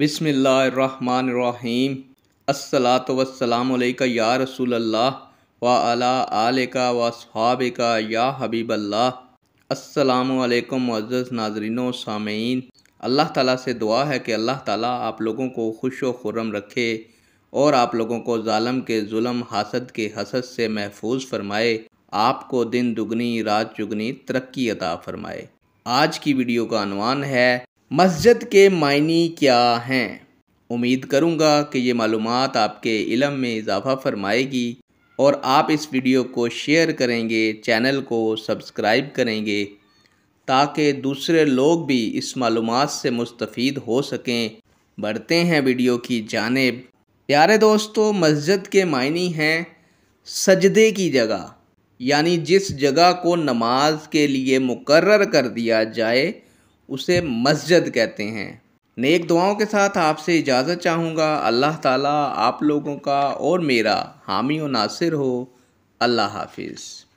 बिसमीम असलातवसलामक या रसूल अल्लाह व अला आल का व का या हबीब अल्लाह असलकम मज़ नाजरीन सामीन अल्लाह ताला से दुआ है कि अल्लाह ताला आप लोगों को खुश व खुरम रखे और आप लोगों को ालम के जुल्म हासद के हसद से महफूज फरमाए आपको दिन दुगनी रात चुगनी तरक्की अता फरमाए आज की वीडियो का अनवान है मस्जिद के मायने क्या हैं उम्मीद करूँगा कि ये मालूम आपके इलम में इजाफा फरमाएगी और आप इस वीडियो को शेयर करेंगे चैनल को सब्सक्राइब करेंगे ताकि दूसरे लोग भी इस मालूम से मुस्तफ़ हो सकें बढ़ते हैं वीडियो की जानब प्यारे दोस्तों मस्जिद के मायने हैं सजदे की जगह यानी जिस जगह को नमाज के लिए मुकर कर दिया जाए उसे मस्जिद कहते हैं नेक दुआओं के साथ आपसे इजाज़त चाहूँगा अल्लाह ताला आप लोगों का और मेरा हामी व नासिर हो अल्लाह हाफिज़